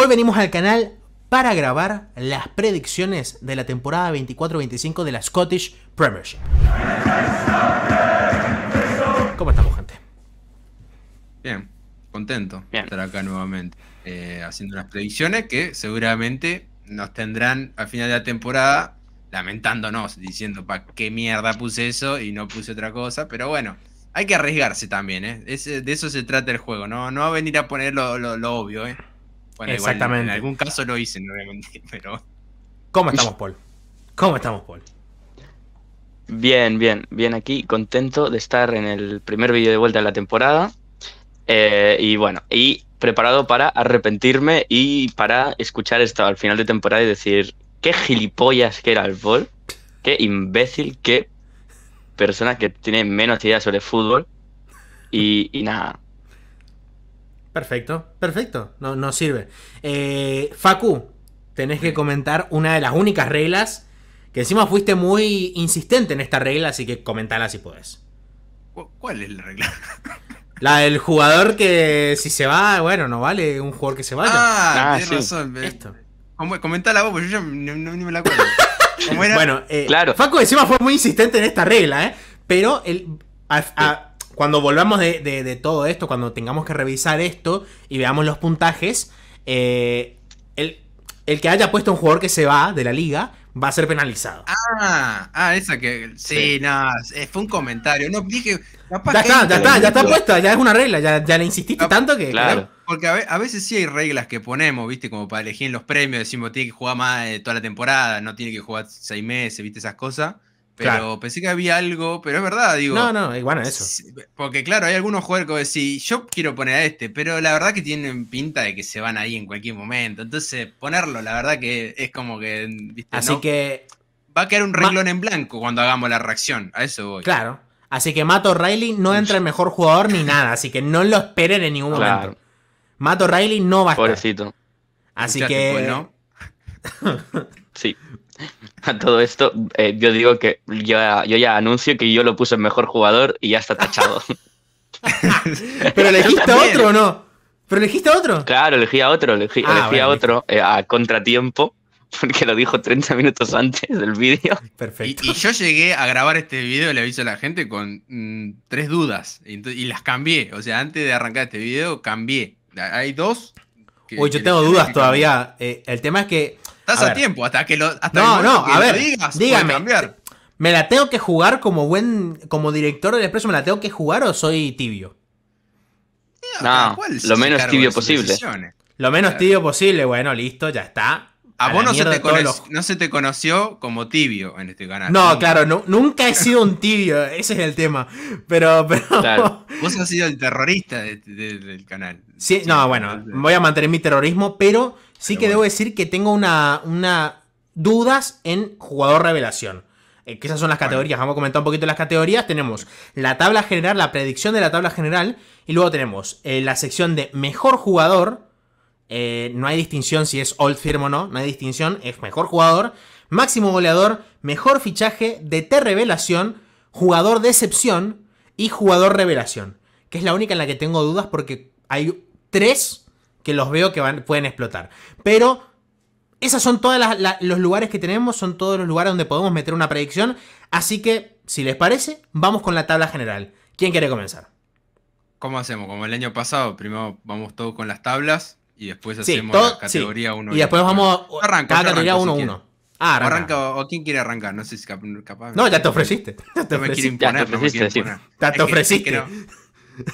Hoy venimos al canal para grabar las predicciones de la temporada 24-25 de la Scottish Premiership. ¿Cómo estamos, gente? Bien, contento de estar acá nuevamente eh, haciendo las predicciones que seguramente nos tendrán al final de la temporada lamentándonos, diciendo, ¿para qué mierda puse eso y no puse otra cosa? Pero bueno, hay que arriesgarse también, ¿eh? de eso se trata el juego, no, no va a venir a poner lo, lo obvio, ¿eh? Bueno, Exactamente. en algún caso lo dicen, obviamente, pero. ¿Cómo estamos, Paul? ¿Cómo estamos, Paul? Bien, bien, bien aquí, contento de estar en el primer vídeo de vuelta de la temporada. Eh, y bueno, y preparado para arrepentirme y para escuchar esto al final de temporada y decir, qué gilipollas que era el Paul, qué imbécil, qué persona que tiene menos idea sobre fútbol. y nada, Perfecto, perfecto, no, sirve. Eh, Facu, tenés que comentar una de las únicas reglas, que encima fuiste muy insistente en esta regla, así que comentala si puedes ¿Cuál es la regla? La del jugador que si se va, bueno, no vale un jugador que se vaya. Ah, ah tienes razón. Comentala vos, porque yo ya ni me la acuerdo. Bueno, eh, claro. Facu encima fue muy insistente en esta regla, ¿eh? Pero el, eh, cuando volvamos de, todo esto, cuando tengamos que revisar esto y veamos los puntajes, eh, el, que haya puesto un jugador que se va de la liga va a ser penalizado. Ah, ah, esa que. Sí, no, fue un comentario. No, dije. ya, está, ya está, ya está, puesta, ya es una regla, ya, ya le insististe tanto que. Claro. Porque a, veces sí hay reglas que ponemos, ¿viste? Como para elegir los premios, decimos, tiene que jugar más de eh, toda la temporada, no tiene que jugar seis meses, ¿viste? Esas cosas. Pero pensé que había algo, pero es verdad, digo. No, no, bueno, eso. Porque claro, hay algunos juegos que decís, yo quiero poner a este, pero la verdad que tienen pinta de que se van ahí en cualquier momento. Entonces, ponerlo, la verdad que es como que. Así que. Va a quedar un renglón en blanco cuando hagamos la reacción. A eso voy. Claro. Así que Mato Riley no entra el mejor jugador ni nada. Así que no lo esperen en ningún claro. momento. Mato Riley no va a estar. Pobrecito. Así que. Pues, sí. A todo esto, eh, yo digo que yo, ya anuncio que yo lo puse el mejor jugador y ya está tachado. ¿Pero elegiste otro o no? ¿Pero elegiste otro? Claro, elegí a otro, elegí, ah, a otro eh, a contratiempo, porque lo dijo 30 minutos antes del vídeo. Perfecto. Y, yo llegué a grabar este vídeo, le aviso a la gente, con mm, tres dudas, y, las cambié. O sea, antes de arrancar este vídeo, cambié. Hay dos. Uy, yo tengo dudas todavía. Eh, el tema es que Estás a, tiempo, hasta que lo. no, no, a ver. Digas, dígame. ¿Me la tengo que jugar como buen. como director del expreso? ¿Me la tengo que jugar o soy tibio? No, lo menos tibio posible. Lo menos tibio posible, bueno, listo, ya está. A, vos no se, te conoció, como tibio en este canal. No, claro, nunca he sido un tibio, ese es el tema. Pero, pero... Claro. vos has sido el terrorista del canal. Sí, no, bueno, voy a mantener mi terrorismo, pero sí que debo decir que tengo una, dudas en jugador revelación. Eh, que esas son las categorías, vamos a comentar un poquito las categorías. Tenemos la tabla general, la predicción de la tabla general, y luego tenemos eh, la sección de mejor jugador, eh, no hay distinción si es Old Firm o no, no hay distinción, es mejor jugador, máximo goleador, mejor fichaje, DT revelación, jugador decepción y jugador revelación. Que es la única en la que tengo dudas porque hay tres que los veo que van, pueden explotar. Pero esos son todos los lugares que tenemos, son todos los lugares donde podemos meter una predicción. Así que, si les parece, vamos con la tabla general. ¿Quién quiere comenzar? ¿Cómo hacemos? Como el año pasado, primero vamos todos con las tablas y después hacemos la categoría 1. Sí. Y, después vamos a arranca, cada categoría 1-1. ah, arranca. O, quién quiere arrancar, no sé si capaz. capaz no, ya te ofreciste. Ya te ofreciste. Ya te ofreciste.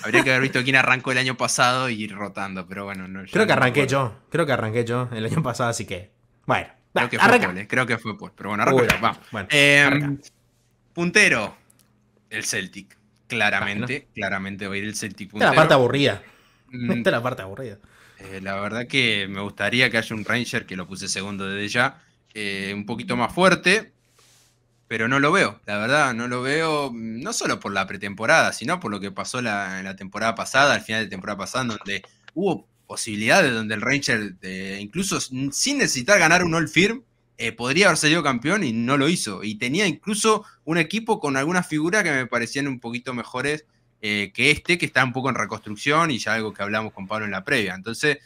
Habría que haber visto quién arrancó el año pasado y ir rotando, pero bueno. No, creo que arranqué yo. Creo que arranqué yo el año pasado, así que. Bueno. Creo que arranca. fue eh, creo que fue Paul. Pero bueno, arranca. vamos. Bueno, eh, Puntero, el Celtic. Claramente, claramente va a ir el Celtic puntero. Mm. Esta es la parte aburrida. Mm. es la parte aburrida. Eh, la verdad que me gustaría que haya un Ranger que lo puse segundo desde ya, eh, un poquito más fuerte, pero no lo veo, la verdad, no lo veo, mm, no solo por la pretemporada, sino por lo que pasó la, en la temporada pasada, al final de temporada pasada, donde hubo posibilidades donde el Ranger, eh, incluso sin necesitar ganar un All Firm, podría haber salido campeón y no lo hizo. Y tenía incluso un equipo con algunas figuras que me parecían un poquito mejores eh, que este, que está un poco en reconstrucción y ya algo que hablamos con Pablo en la previa. Entonces,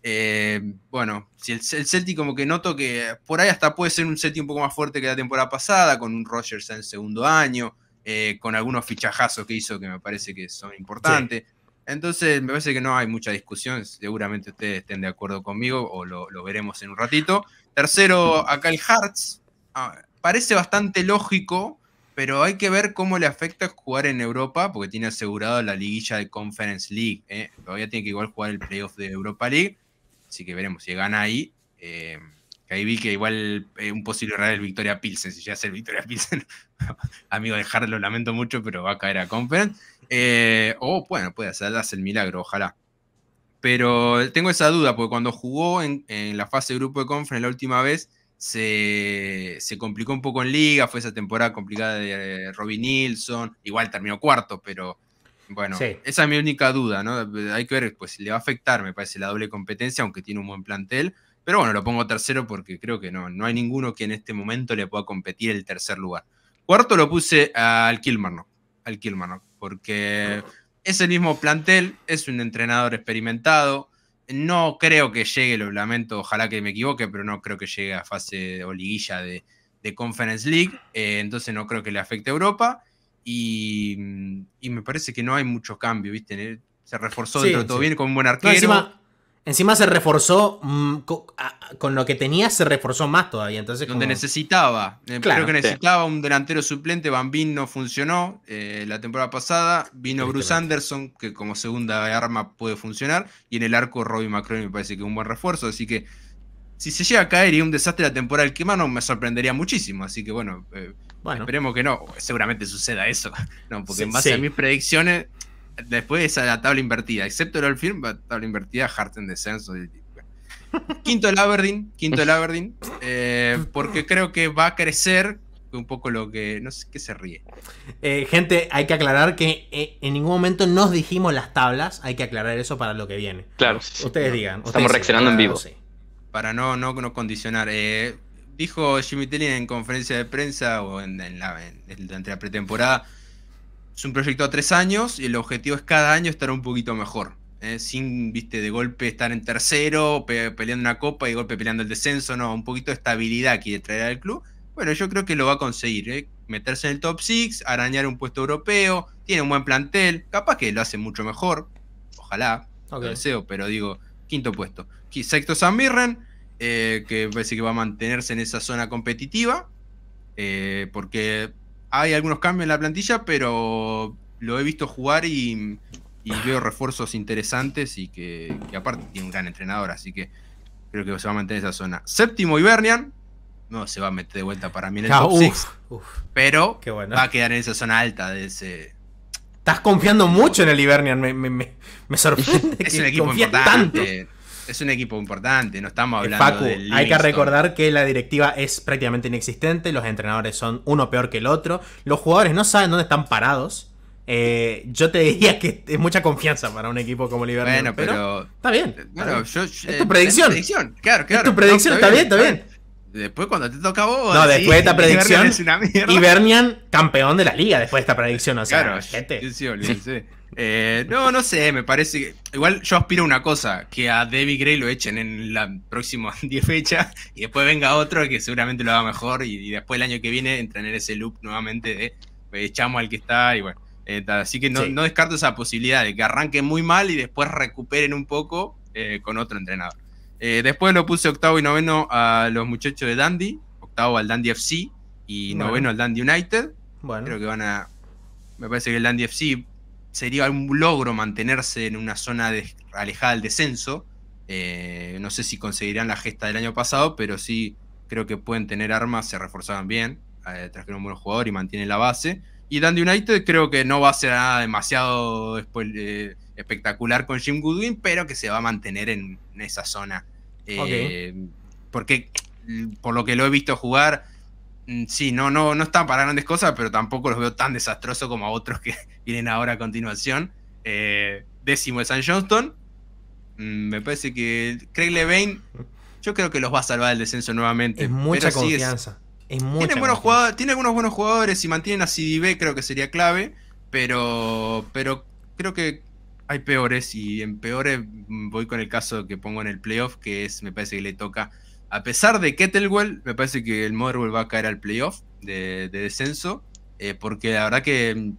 eh, bueno, si el, el, Celtic como que noto que por ahí hasta puede ser un Celtic un poco más fuerte que la temporada pasada, con un Rogers en segundo año, eh, con algunos fichajazos que hizo que me parece que son importantes. Entonces, me parece que no hay mucha discusión. Seguramente ustedes estén de acuerdo conmigo o lo, veremos en un ratito. Tercero, acá el Hearts. Ah, parece bastante lógico pero hay que ver cómo le afecta jugar en Europa, porque tiene asegurado la liguilla de Conference League. ¿eh? Todavía tiene que igual jugar el playoff de Europa League, así que veremos si gana ahí. Eh, ahí vi que igual eh, un posible error es Victoria Pilsen. Si ya es el Victoria Pilsen, amigo de lo lamento mucho, pero va a caer a Conference. o bueno, puede hacer, el milagro, ojalá. Pero tengo esa duda, porque cuando jugó en, en la fase de grupo de Conference la última vez, se, complicó un poco en liga, fue esa temporada complicada de eh, Robin Nilsson, igual terminó cuarto, pero bueno, esa es mi única duda, ¿no? Eh, hay que ver, pues si le va a afectar, me parece, la doble competencia, aunque tiene un buen plantel, pero bueno, lo pongo tercero porque creo que no, no hay ninguno que en este momento le pueda competir el tercer lugar. Cuarto lo puse al al Kilmarnock, porque ah. es el mismo plantel, es un entrenador experimentado, no creo que llegue, lo lamento, ojalá que me equivoque, pero no creo que llegue a fase o liguilla de, de Conference League, eh, entonces no creo que le afecte a Europa y, mm, me parece que no hay mucho cambio, ¿viste? Eh, se reforzó dentro de todo bien con un buen arquero. Encima se reforzó mm, con, lo que tenía, se reforzó más todavía. Entonces, Donde necesitaba. Eh, creo que necesitaba un delantero suplente. Bambín no funcionó eh, la temporada pasada. Vino Bruce Anderson, que como segunda arma puede funcionar. Y en el arco, Robbie Macron me parece que un buen refuerzo. Así que si se llega a caer y un desastre la temporada del no, me sorprendería muchísimo. Así que bueno, eh, esperemos que no. Seguramente suceda eso. No, porque en base a mis predicciones, después de esa la tabla invertida, excepto el Film, tabla invertida, Hart en descenso. Quinto el Aberdeen, quinto el Aberdeen, eh, porque creo que va a crecer un poco lo que. No sé qué se ríe. Eh, gente, hay que aclarar que eh, en ningún momento nos dijimos las tablas, hay que aclarar eso para lo que viene. Claro. Ustedes digan. Estamos reaccionando en vivo. Para no, no, no condicionar. dijo Jimmy Telly en conferencia de prensa o en, la, en, durante la pretemporada es un proyecto a tres años y el objetivo es cada año estar un poquito mejor. ¿eh? sin, viste, de golpe estar en tercero, peleando una copa y golpe peleando el descenso, no, un poquito de estabilidad quiere traer al club. Bueno, yo creo que lo va a conseguir, ¿eh? meterse en el top six, arañar un puesto europeo, tiene un buen plantel, capaz que lo hace mucho mejor, ojalá, lo deseo, pero digo, quinto puesto. Sexto San Mirren, eh, que parece que va a mantenerse en esa zona competitiva, porque hay algunos cambios en la plantilla, pero lo he visto jugar y, ah. veo refuerzos interesantes y que, aparte tiene un gran entrenador, así que creo que se va a mantener esa zona. Séptimo, Hibernian. No se va a meter de vuelta para mí en el ah, pero va a quedar en esa zona alta de ese... Estás confiando mucho en el Hibernian, me, me, sorprende. es un equipo importante es un equipo importante, no estamos eh, hablando Hay que recordar que la directiva es prácticamente inexistente, los entrenadores son uno peor que el otro, los jugadores no saben dónde están parados. Eh, yo te diría que es mucha confianza para un equipo como Liverpool. Bueno, pero, está bien. bueno, eh, es tu predicción. Claro, claro. Es tu predicción, está, bien, está bien. Después cuando te toca vos. No, después de esta predicción. Ibernian campeón de la liga después de esta predicción. O sea, Sí, sí, sí. Eh, no, no sé, me parece. igual yo aspiro a una cosa: que a Debbie Gray lo echen en la próxima 10 fechas y después venga otro que seguramente lo haga mejor y, después el año que viene entrenar ese loop nuevamente de echamos eh, al que está y bueno. Eh, así que no, descarto esa posibilidad de que arranque muy mal y después recuperen un poco con otro entrenador. después lo puse octavo y noveno a los muchachos de Dandy, octavo al Dandy FC y noveno al Dandy United. Bueno. Creo que van a. Me parece que el Dandy FC sería un logro mantenerse en una zona alejada del descenso. Eh, no sé si conseguirán la gesta del año pasado, pero sí creo que pueden tener armas, se reforzaban bien, que eh, trajeron un buen jugador y mantienen la base. Y Dandy United creo que no va a ser nada demasiado eh, espectacular con Jim Goodwin, pero que se va a mantener en, esa zona. Porque por lo que lo he visto jugar, Mm, sí, no, no, no está para grandes cosas, pero tampoco los veo tan desastrosos como a otros que vienen ahora a continuación. Eh, décimo de San Johnston. Mm, me parece que Craig Levine, yo creo que los va a salvar del descenso nuevamente. Es mucha confianza. tiene, buenos jugadores, tiene algunos buenos jugadores. y mantienen a CDB, creo que sería clave. Pero, pero creo que hay peores. Y en peores voy con el caso que pongo en el playoff, que es, me parece que le toca a pesar de Kettlewell, me parece que el Motherwell va a caer al playoff de, descenso, eh, porque la verdad que,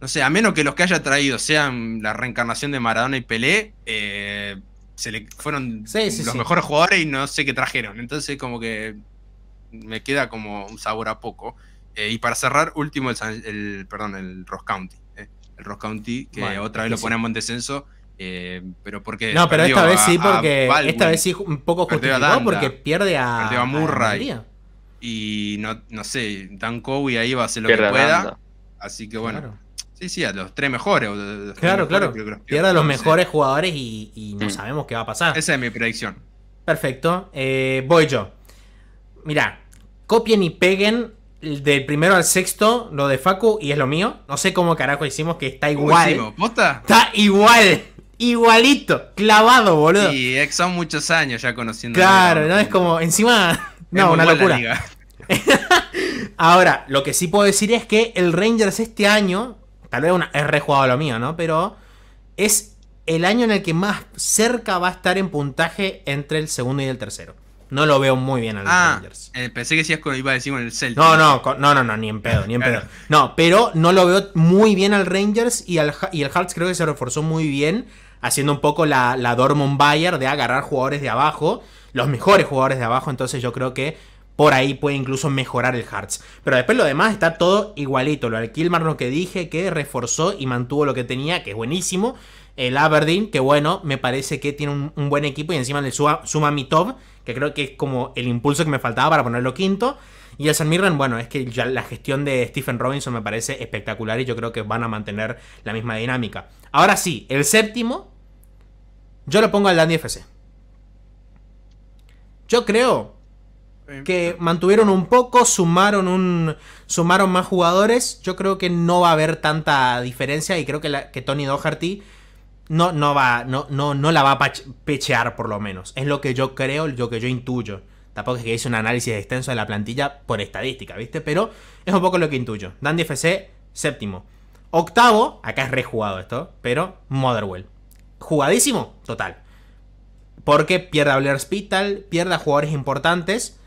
no sé, a menos que los que haya traído sean la reencarnación de Maradona y Pelé, eh, se le fueron los mejores jugadores y no sé qué trajeron. Entonces como que me queda como un sabor a poco. Eh, y para cerrar, último el, el perdón, el Ross County. el Ross County, que otra vez lo ponemos en descenso eh, pero porque. No, pero esta vez sí, porque. esta vez sí un poco justificó porque pierde a. a Murray. y no, no sé, Dan Cowie ahí va a hacer lo que pueda. Así que bueno. Sí, sí, a los tres mejores. claro, claro. pierde a los mejores jugadores y, no mm. sabemos qué va a pasar. Esa es mi predicción. Perfecto. Eh, voy yo. mira copien y peguen del primero al sexto lo de Facu y es lo mío. No sé cómo carajo hicimos que está igual. Está igual igualito, clavado, boludo. Sí, eh, son muchos años ya conociendo. Claro, no es como, encima, no, una locura. Ahora, lo que sí puedo decir es que el Rangers este año, tal vez una, es rejugado lo mío, ¿no? Pero es el año en el que más cerca va a estar en puntaje entre el segundo y el tercero. No lo veo muy bien al ah, Rangers. Eh, pensé que es lo iba a decir con el Celtic. No, no, no, no, ni en pedo, ni en pedo. No, pero no lo veo muy bien al Rangers y, y el Hearts creo que se reforzó muy bien haciendo un poco la, la Dortmund Bayer de agarrar jugadores de abajo, los mejores jugadores de abajo, entonces yo creo que por ahí puede incluso mejorar el Hearts. Pero después lo demás está todo igualito. Lo del Kilmar, lo que dije, que reforzó y mantuvo lo que tenía, que es buenísimo. El Aberdeen, que bueno, me parece que tiene un, buen equipo y encima le suma, suma mi top, que creo que es como el impulso que me faltaba para ponerlo quinto. Y el San Mirren, bueno, es que ya la gestión de Stephen Robinson me parece espectacular y yo creo que van a mantener la misma dinámica. Ahora sí, el séptimo, yo lo pongo al Dandy FC. Yo creo eh, que eh. mantuvieron un poco, sumaron un sumaron más jugadores. Yo creo que no va a haber tanta diferencia y creo que, Tony Doherty no, no, va, no, no, no la va a pechear por lo menos. Es lo que yo creo, lo que yo intuyo. Tampoco es que hice un análisis extenso de la plantilla por estadística, ¿viste? Pero es un poco lo que intuyo. Dandy FC, séptimo. Octavo, acá es rejugado esto, pero Motherwell jugadísimo, total. Porque pierda a Blair Spital, pierde jugadores importantes.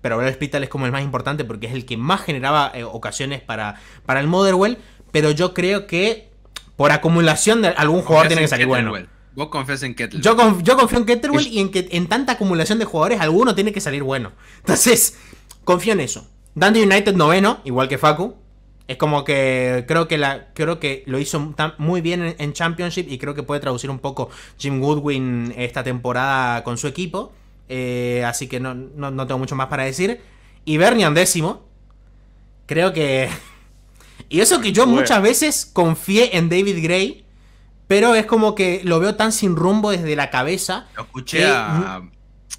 Pero Blair Spital es como el más importante porque es el que más generaba eh, ocasiones para, para el Motherwell. Pero yo creo que por acumulación de algún jugador tiene que salir bueno. Vos en Yo, confío en Ketterwell y en que en tanta acumulación de jugadores alguno tiene que salir bueno. Entonces, confío en eso. Dante United noveno, igual que Facu. Es como que creo que, creo que lo hizo muy bien en, Championship y creo que puede traducir un poco Jim Goodwin esta temporada con su equipo. Eh, así que no, tengo mucho más para decir. Y Bernian décimo. Creo que... Y eso que yo muchas veces confié en David Gray, pero es como que lo veo tan sin rumbo desde la cabeza. Lo escuché a,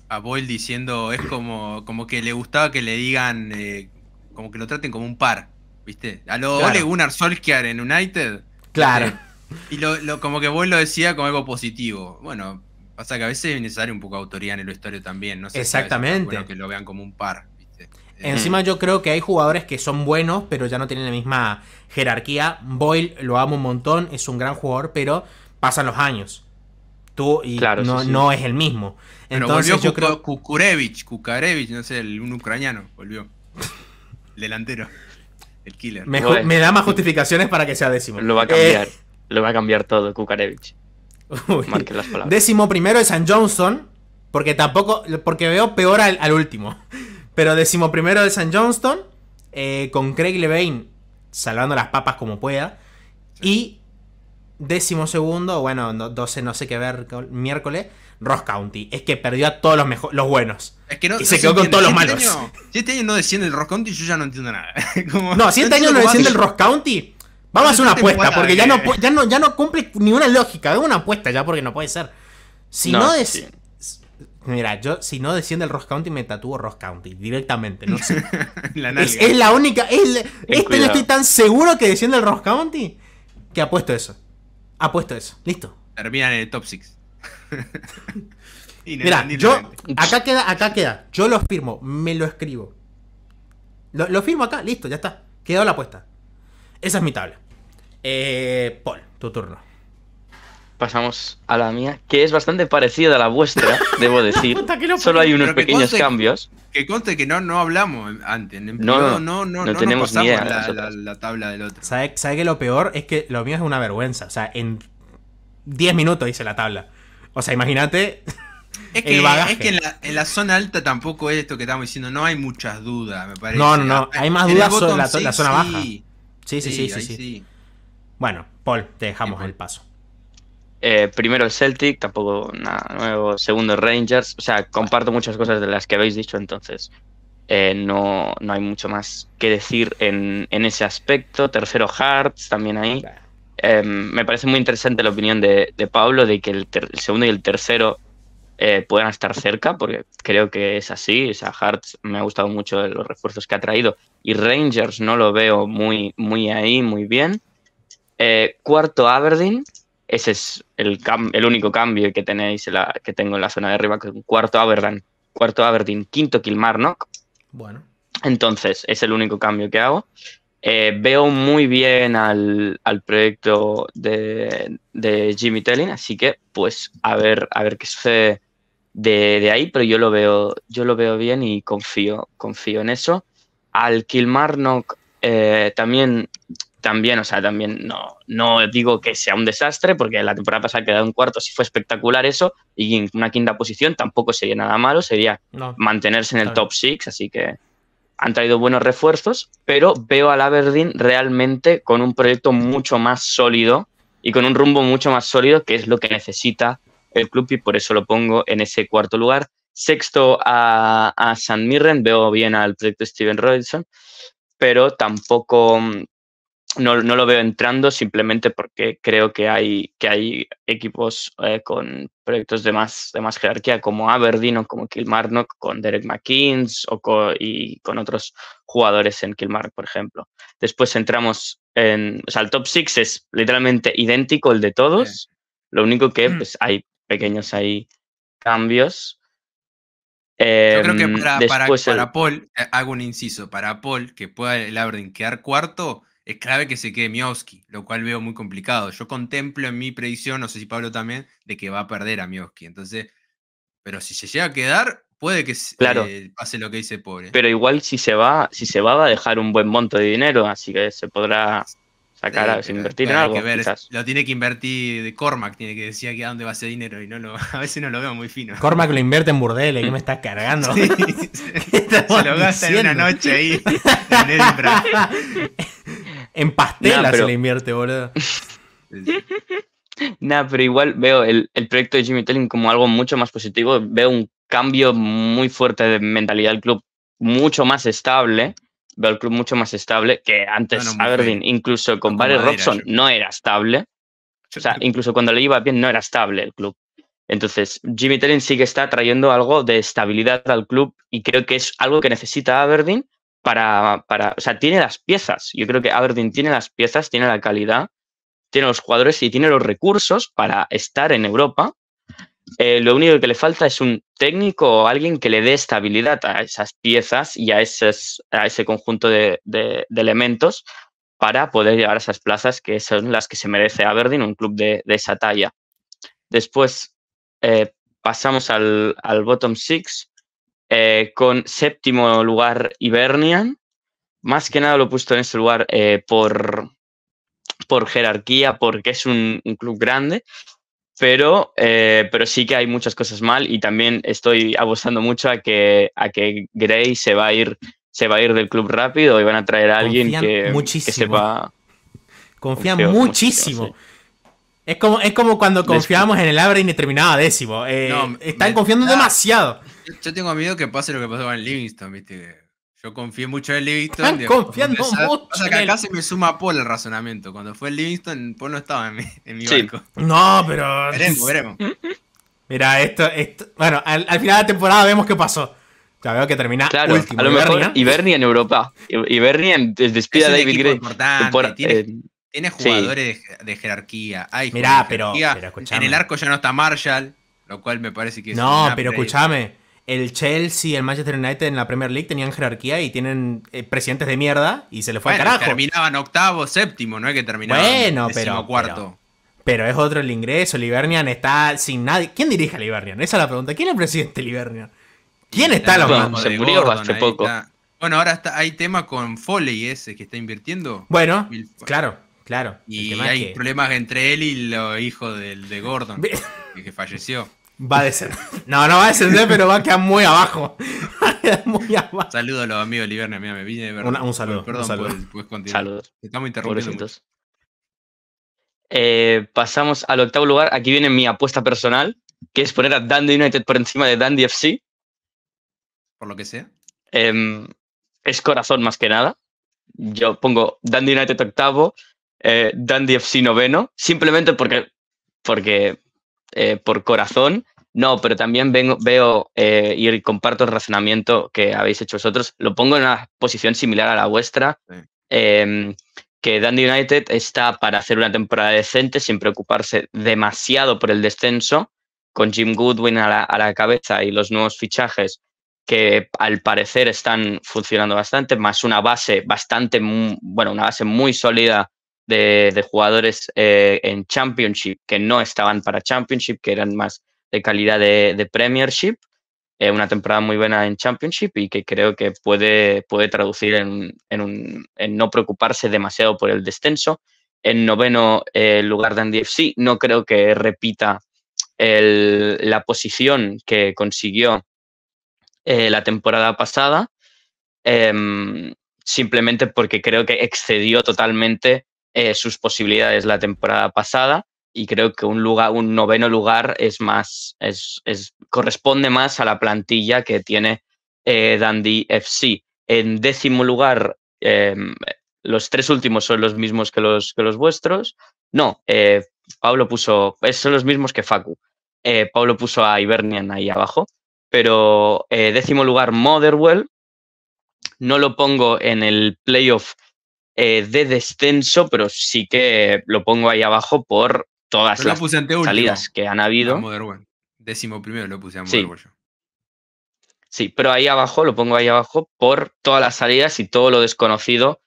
a, Boyle diciendo, es como, como que le gustaba que le digan, eh, como que lo traten como un par. ¿Viste? A lo Ole Gunnar Solskjaer en United. Claro. Eh, y lo, como que Boyle lo decía como algo positivo. Bueno, pasa que a veces es necesario un poco de autoría en el historia también. No Exactamente. que lo vean como un par. Eh, Encima yo creo que hay jugadores que son buenos, pero ya no tienen la misma jerarquía. Boyle lo amo un montón, es un gran jugador, pero pasan los años. Tú y claro, no, es el mismo. volvió yo creo... Kukurevich, no sé, un ucraniano, volvió. delantero killer. Me, da más justificaciones para que sea décimo. Lo va a cambiar. Eh. Lo va a cambiar todo, Kukarevich. Décimo primero de San Johnston. Porque tampoco. Porque veo peor al, último. Pero décimo primero De San Johnston. Eh, con Craig Levine salvando las papas como pueda. Y décimo segundo, bueno, 12 no sé qué ver, miércoles, Ross County. Es que perdió a todos los, los buenos. Es que no, y se quedó con todos los este malos. si este año no desciende el Ross County, yo ya no entiendo nada. no, si este año no desciende el Ross County, vamos a hacer una apuesta, porque eh. ya no, cumple ninguna lógica. Hago una apuesta ya, porque no puede ser. Si no, desciende. Mira, yo si no desciende el Ross County me tatúo Ross County directamente, no sé. la es, es, la única, este no estoy tan seguro que desciende el Ross County que apuesto eso. Apuesto eso. Listo. Termina en el top 6. Mira, yo acá queda, acá queda. Yo lo firmo, me lo escribo. Lo, firmo acá, listo, ya está. Quedó la apuesta. Esa es mi tabla. Eh, Paul, tu turno. Pasamos a la mía, que es bastante parecida a la vuestra, debo decir. Solo hay unos pequeños cambios. Que conste que no, no hablamos antes. no, no, no, no, no tenemos ni la, tabla del otro. ¿Sabes que lo peor es que lo mío es una vergüenza? O sea, en 10 minutos hice la tabla. O sea, imagínate. Es que, Es que en, la, zona alta tampoco es esto que estamos diciendo, no hay muchas dudas, me parece. No, no, no, ah, hay más dudas sobre la, zona baja. Sí, sí, sí, sí, sí. Bueno, Paul, te dejamos el paso. Eh, primero el Celtic, tampoco nada nuevo. Segundo Rangers, o sea, comparto muchas cosas de las que habéis dicho, entonces eh, no, hay mucho más que decir en, ese aspecto. Tercero Hearts, también ahí. Em, me parece muy interesante la opinión de, Pablo de que el, segundo y el tercero eh, puedan estar cerca, porque creo que es así. O Hearts me ha gustado mucho los refuerzos que ha traído y Rangers no lo veo muy, muy ahí, muy bien. Eh, cuarto, Aberdeen. Ese es el, el único cambio que tenéis, que tengo en la zona de arriba, cuarto Aberdeen, cuarto Aberdeen, quinto Kilmarnock. Bueno. Entonces, es el único cambio que hago. Eh, veo muy bien al, al proyecto de, de, Jimmy Telling, así que pues a ver, a ver qué sucede de, de, ahí, pero yo lo veo, yo lo veo bien y confío, confío en eso. Al Kilmarnock eh, también, también, o sea, también no, no digo que sea un desastre, porque la temporada pasada quedó en cuarto, si fue espectacular eso, y una quinta posición tampoco sería nada malo, sería mantenerse en el top 6, así que han traído buenos refuerzos, pero veo al Aberdeen realmente con un proyecto mucho más sólido y con un rumbo mucho más sólido, que es lo que necesita el club y por eso lo pongo en ese cuarto lugar. Sexto a, San Mirren, veo bien al proyecto Steven Robinson, pero tampoco, no, lo veo entrando simplemente porque creo que hay, que hay equipos eh, con proyectos de más, de más jerarquía como Aberdeen o como Kilmarnock con Derek McKeans o y con otros jugadores en Kilmarnock, por ejemplo. Después entramos en... O sea, el top six es literalmente idéntico el de todos. Lo único que mm. pues, hay pequeños ahí cambios. Yo creo que em, para, Paul, eh, hago un inciso, para Paul que pueda el Aberdeen quedar cuarto es clave que se quede Miowski, lo cual veo muy complicado. Yo contemplo en mi predicción, no sé si Pablo también, de que va a perder a Mioski, Entonces, pero si se llega a quedar, puede que claro. Eh, pase lo que dice pobre. Pero igual si se va, si se va, va a dejar un buen monto de dinero, así que se podrá sacar, a, invertir en algo. lo tiene que invertir de Cormac, tiene que decir aquí a dónde va ese dinero y no lo, a veces no lo veo muy fino. Cormac lo invierte en burdeles, no me está cargando? se, lo gasta en una noche ahí. En en pastelas se le invierte, boludo. Nah, pero igual veo el, proyecto de Jimmy Telling como algo mucho más positivo. Veo un cambio muy fuerte de mentalidad del club, mucho más estable. Veo el club mucho más estable que antes Aberdeen, incluso con Barry Robson, no era estable. O sea, incluso cuando le iba bien, no era estable el club. Entonces, Jimmy Telling sigue que está trayendo algo de estabilidad al club y creo que es algo que necesita Aberdeen para, o sea, tiene las piezas. Yo creo que Aberdeen tiene las piezas, tiene la calidad, tiene los jugadores y tiene los recursos para estar en Europa. Eh, lo único que le falta es un técnico o alguien que le dé estabilidad a esas piezas y a, a ese conjunto de, elementos para poder llegar a esas plazas que son las que se merece Aberdeen, un club de, esa talla. Después eh, pasamos al, al bottom six, eh, con séptimo lugar Ibernian. Más que nada lo he puesto en este lugar eh, por, por jerarquía, porque es un, club grande, pero, eh, pero sí que hay muchas cosas mal y también estoy abusando mucho a que, a que Gray se va a ir se va a ir del club rápido y van a traer a alguien que, se va... Confía muchísimo. Es como, es como cuando confiábamos en el Abra y terminaba décimo. Eh, están confiando ah. demasiado. Yo, tengo miedo que pase lo que pasó con Livingston, ¿viste? Yo confié mucho en Livingston. Están confiando esa, mucho. sea, que acá se me suma Paul el razonamiento. Cuando fue en Livingston, Paul no estaba en mi, en mi No, pero. Veremos, veremos. Mira, esto, esto. Bueno, al, final de la temporada vemos qué pasó. Ya veo que termina último. A lo mejor Ibernia, en Europa. Ibernia despida a David Gray. Importante, tiene jugadores de, jerarquía. Hay Mirá, pero, en el arco ya no está Marshall, lo cual me parece que es No, pero escúchame. El Chelsea, y el Manchester United en la Premier League tenían jerarquía y tienen eh, presidentes de mierda y se les fue al carajo. Terminaban octavo, séptimo, no es que terminaban bueno, pero, cuarto. Pero, es otro el ingreso. Libernian está sin nadie. ¿Quién dirige a Libernian? Esa es la pregunta. ¿Quién es el presidente de Livernian? ¿Quién está los mano? Se murió hace poco. Bueno, ahora está, hay tema con Foley ese que está invirtiendo. Bueno, claro. Claro. Y hay problemas entre él y los hijos de, de Gordon, que falleció. Va a descender. No, no va a descender, pero va a quedar muy abajo. muy abajo. Saludos a los amigos Liberna, mira, me vine de verdad. un saludo. Perdón, continuar. Saludos. estamos interrumpidos. Eh, pasamos al octavo lugar. Aquí viene mi apuesta personal, que es poner a Dundee United por encima de Dundee FC. Por lo que sea. Em, es corazón más que nada. Yo pongo Dundee United octavo, eh, Dandy FC noveno, simplemente porque, porque eh, por corazón, no, pero también vengo, veo eh, y comparto el razonamiento que habéis hecho vosotros, lo pongo en una posición similar a la vuestra, em, que Dandy United está para hacer una temporada decente sin preocuparse demasiado por el descenso, con Jim Goodwin a la, a la cabeza y los nuevos fichajes que al parecer están funcionando bastante, más una base bastante, bueno, una base muy sólida de, jugadores eh, en Championship que no estaban para Championship, que eran más de calidad de, Premiership. Eh, una temporada muy buena en Championship y que creo que puede, puede traducir en, un, no preocuparse demasiado por el descenso. En noveno eh, lugar de Andy no creo que repita la posición que consiguió la temporada pasada, em, simplemente porque creo que excedió totalmente eh, sus posibilidades la temporada pasada y creo que un, lugar, un noveno lugar es más, es, corresponde más a la plantilla que tiene Dandy eh, Dundee FC. En décimo lugar, em, los tres últimos son los mismos que los, que los vuestros. No, eh, Pablo puso, son los mismos que Facu. Pablo puso a Ibernian ahí abajo, pero décimo lugar Motherwell. No lo pongo en el playoff eh, de descenso, pero sí que lo pongo ahí abajo por todas las salidas que han habido. Décimo primero lo puse a sí. sí, pero ahí abajo, lo pongo ahí abajo por todas las salidas y todo lo desconocido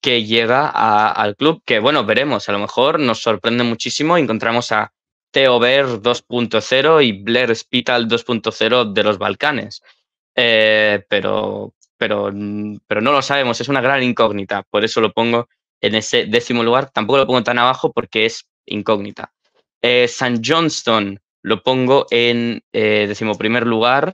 que llega al club, que bueno, veremos, a lo mejor nos sorprende muchísimo, encontramos a Theo Ver 2.0 y Blair Spital 2.0 de los Balcanes. Eh, pero pero, pero no lo sabemos, es una gran incógnita, por eso lo pongo en ese décimo lugar, tampoco lo pongo tan abajo porque es incógnita. Eh, San Johnston lo pongo en eh, primer lugar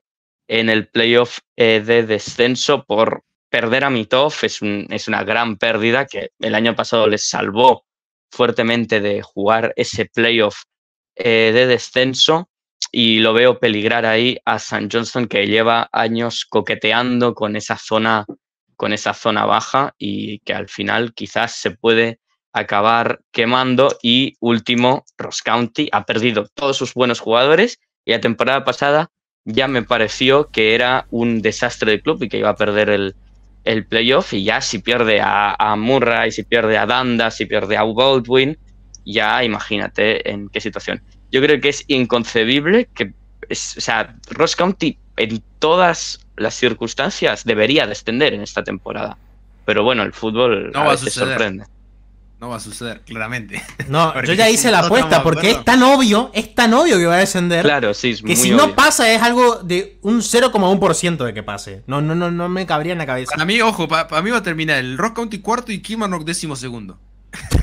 en el playoff eh, de descenso por perder a Mitov, es, es una gran pérdida que el año pasado les salvó fuertemente de jugar ese playoff eh, de descenso y lo veo peligrar ahí a San Johnson que lleva años coqueteando con esa zona con esa zona baja y que al final quizás se puede acabar quemando y último Ross County ha perdido todos sus buenos jugadores y la temporada pasada ya me pareció que era un desastre de club y que iba a perder el, playoff y ya si pierde a, a, Murray, si pierde a Danda, si pierde a Baldwin, ya imagínate en qué situación yo creo que es inconcebible que, o sea, Ross County en todas las circunstancias debería descender en esta temporada. Pero bueno, el fútbol no va a sorprende. No va a suceder, claramente. No, yo ya hice la apuesta porque es tan obvio, es tan obvio que va a descender. Claro, sí, Que si no pasa es algo de un 0,1% de que pase. No, no, no, no me cabría en la cabeza. Para mí, ojo, para, mí va a terminar el Ross County cuarto y Kimanock décimo segundo.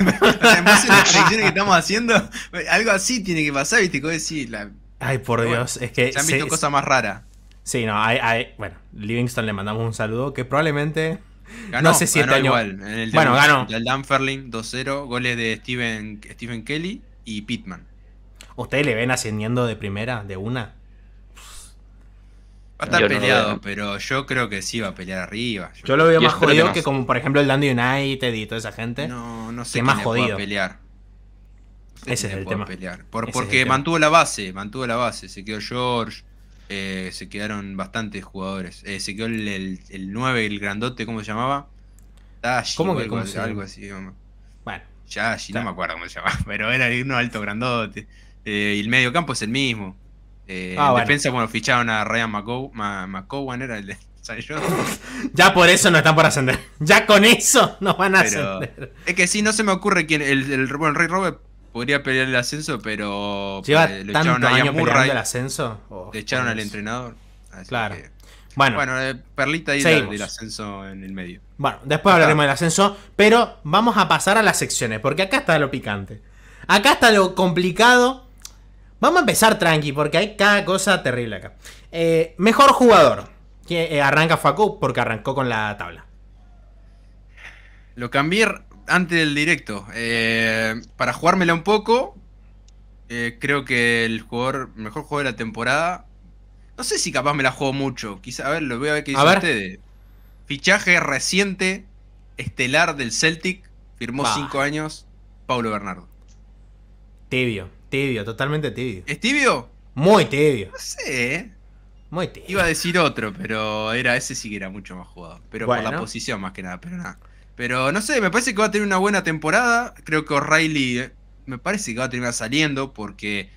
las que estamos haciendo, algo así tiene que pasar, te Como decir, la... Ay, por Dios, es que. Se han visto cosa cosas más rara? Sí, no, hay, Bueno, Livingston le mandamos un saludo que probablemente. Ganó, no sé si ganó este igual, el bueno, ganó. Danferling 2-0, goles de Steven, Stephen Kelly y Pittman. ¿Ustedes le ven ascendiendo de primera, de una? Va a estar peleado, pero yo creo que sí va a pelear arriba. Yo, lo veo más jodido que, como por ejemplo el Dandy United y toda esa gente. No, no sé que más jodido. pelear. Ese es el tema. Pelear. porque mantuvo la base, mantuvo la base. Se quedó George, eh, se quedaron bastantes jugadores. Eh, se quedó el, el, 9, el grandote, ¿cómo se llamaba? ¿Cómo que algo, se algo así. Bueno. Yashi, no me acuerdo cómo se llamaba, pero era uno alto grandote. Eh, y el medio campo es el mismo. Eh, ah, en bueno. defensa, bueno, ficharon a Ryan McCowan, era el de ya por eso no están por ascender. Ya con eso no van a ascender. Es que sí, no se me ocurre quién. El, bueno, el Rey Robert podría pelear el ascenso, pero. Lleva eh, le tanto echaron el ascenso. Oh, le echaron al entrenador. claro. bueno, bueno eh, perlita ahí del, ascenso en el medio. Bueno, después hablaremos ah. del ascenso, pero vamos a pasar a las secciones, porque acá está lo picante. Acá está lo complicado Vamos a empezar tranqui, porque hay cada cosa terrible acá. Eh, mejor jugador. Que eh, arranca Facu porque arrancó con la tabla. Lo cambié antes del directo. Eh, para jugármela un poco. creo que el jugador, mejor jugador de la temporada. No sé si capaz me la juego mucho. Quizá, a ver, lo voy a ver qué dicen ustedes. Fichaje reciente, estelar del Celtic. Firmó cinco años. Paulo Bernardo. Tibio. Tibio, totalmente tibio. ¿Es tibio? Muy tibio. No sé. ¿eh? Muy tibio. Iba a decir otro, pero era ese sí que era mucho más jugado. Pero por la posición más que nada, pero nada. Pero no sé, me parece que va a tener una buena temporada. Creo que O'Reilly eh, me parece que va a terminar saliendo porque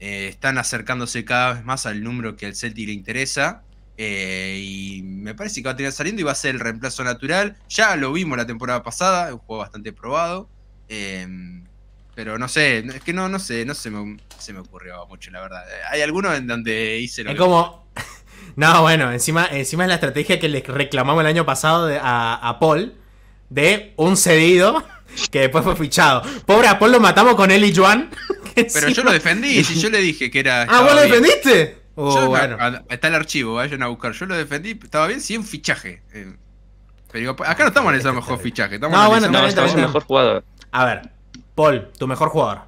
eh, están acercándose cada vez más al número que al Celtic le interesa. y me parece que va a terminar saliendo y va a ser el reemplazo natural. Ya lo vimos la temporada pasada, un juego bastante probado. Eh, pero no sé, es que no, no sé, no se me, se me ocurrió mucho, la verdad. Eh, hay algunos en donde hice lo Es como. No, bueno, encima, encima es la estrategia que les reclamamos el año pasado a, Paul de un cedido que después fue fichado. Pobre a Paul lo matamos con él y Juan. Pero yo lo defendí, si yo le dije que era. Ah, vos lo defendiste. Oh, ah, está el archivo, vayan a buscar. Yo lo defendí, estaba bien, sí, un fichaje. Eh, acá no estamos en ese mejor fichaje, no, bueno, no, estamos mejor jugador. A ver, Paul, tu mejor jugador.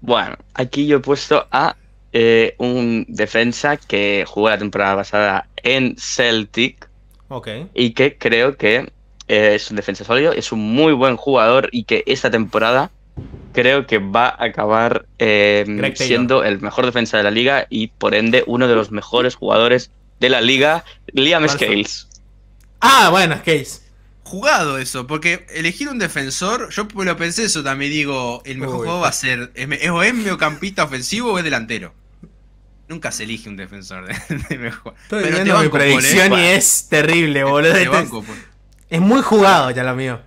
Bueno, aquí yo he puesto a eh, un defensa que jugó la temporada pasada en Celtic. Ok. Y que creo que eh, es un defensa sólido, es un muy buen jugador y que esta temporada creo que va a acabar eh, siendo el mejor defensa de la liga y por ende uno de los mejores jugadores de la liga, Liam Scales. Ah, bueno, Scales jugado eso, porque elegir un defensor, yo pues lo pensé eso también, digo, el mejor jugador va a ser, ¿es o es miocampista ofensivo o es delantero? Nunca se elige un defensor de, mejor. Pero te mi predicción y es terrible, boludo. Este es muy jugado ya lo mío.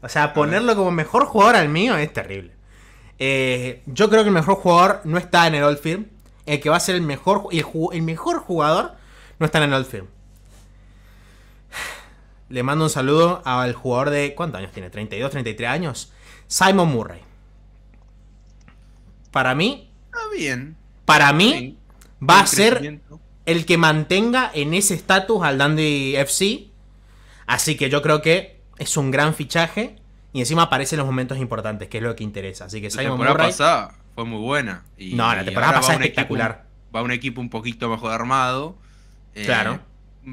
O sea, ponerlo como mejor jugador al mío es terrible. Eh, yo creo que el mejor jugador no está en el Old Firm. El que va a ser el mejor, y el mejor jugador no está en el Old Firm. Le mando un saludo al jugador de. ¿Cuántos años tiene? ¿32, 33 años? Simon Murray. Para mí. Ah, bien. Para mí, va a ser el que mantenga en ese estatus al Dundee FC. Así que yo creo que es un gran fichaje. Y encima aparece los momentos importantes, que es lo que interesa. Así que Simon La temporada pasada fue muy buena. no, la temporada pasada espectacular. Va va un equipo un poquito mejor armado. Eh, claro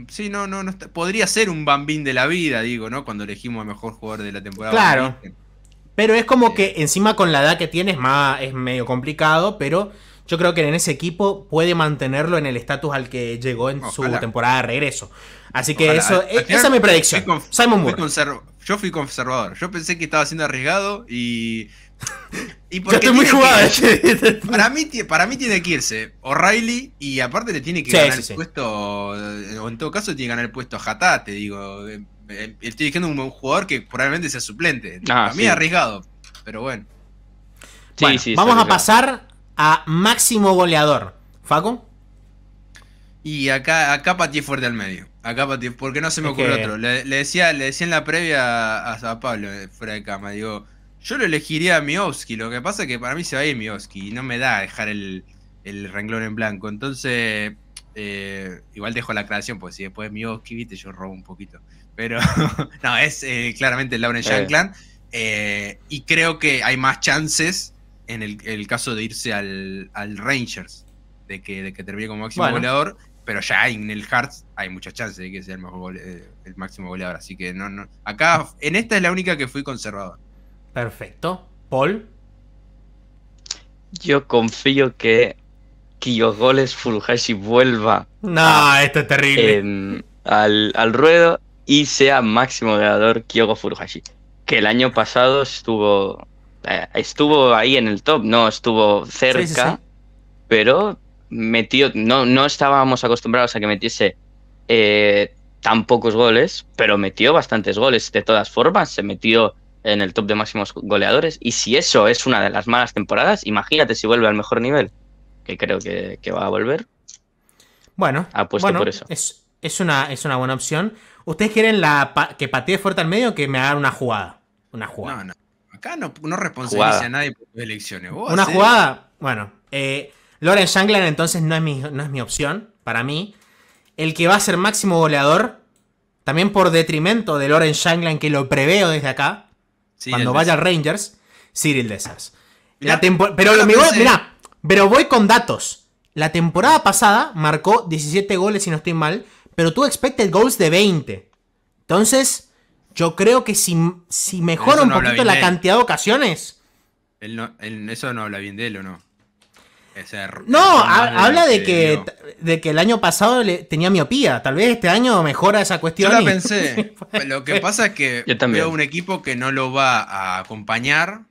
Sí, no, no, podría ser un bambín de la vida, digo, ¿no? Cuando elegimos a mejor jugador de la temporada. Claro. Pero es como que encima con la edad que tiene es, más, es medio complicado, pero yo creo que en ese equipo puede mantenerlo en el estatus al que llegó en su temporada de regreso. Así que eso, e, esa es mi predicción. Simon Moore. yo fui conservador. Yo pensé que estaba siendo arriesgado y y estoy muy jugada. para, mí, tiene que irse O'Reilly y aparte le tiene que ganar el puesto, eh, o en todo caso tiene que ganar el puesto a te digo. Eh, eh, estoy diciendo un jugador que probablemente sea suplente. Ah, a mí arriesgado, pero bueno. vamos a pasar a máximo goleador. ¿Faco? Y acá, acá es fuerte al medio. Acá ti porque no se me ocurre otro. Le, decía, le decía en la previa a, a Pablo, fuera de cama, digo yo lo elegiría a Miowski, lo que pasa es que para mí se va a ir Miowski y no me da dejar el, renglón en blanco. Entonces, eh, igual dejo la creación, porque si después Miowski, viste, yo robo un poquito. Pero no, es eh, claramente el Lauren eh. Shankland. y creo que hay más chances en el, caso de irse al, Rangers, de que, de que, termine como máximo goleador. Pero ya en el Hearts hay muchas chances de que sea el, el máximo goleador. Así que no, no. Acá, en esta es la única que fui conservador. Perfecto. Paul. Yo confío que Kiyogoles Furuhashi vuelva. No, esto es terrible. al, ruedo y sea máximo ganador Kyogo Furuhashi. Que el año pasado estuvo. Eh, estuvo ahí en el top, no estuvo cerca, pero metió. No, no estábamos acostumbrados a que metiese eh, tan pocos goles, pero metió bastantes goles. De todas formas, se metió en el top de máximos goleadores. Y si eso es una de las malas temporadas, imagínate si vuelve al mejor nivel, que creo que, va a volver. Bueno, apuesto por eso. Es, una, es una buena opción. ¿Ustedes quieren la que patee fuerte al medio o que me hagan una jugada? Una jugada. No, no. Acá no, no a nadie por elecciones. una jugada. Bueno, eh, Lauren entonces no es, mi, no es mi opción para mí. El que va a ser máximo goleador, también por detrimento de Loren Shanglan que lo preveo desde acá, cuando vaya Rangers, Cyril Dessers. La pero lo pero voy con datos. La temporada pasada marcó 17 goles, si no estoy mal, pero tú expected goals de 20. Entonces, yo creo que si, si mejora un poquito la cantidad de ocasiones. Él no, eso no habla bien de él o no no, habla de que, de que el año pasado tenía miopía. Tal vez este año mejora esa cuestión. Yo la pensé. lo que pasa es que veo un equipo que no lo va a acompañar.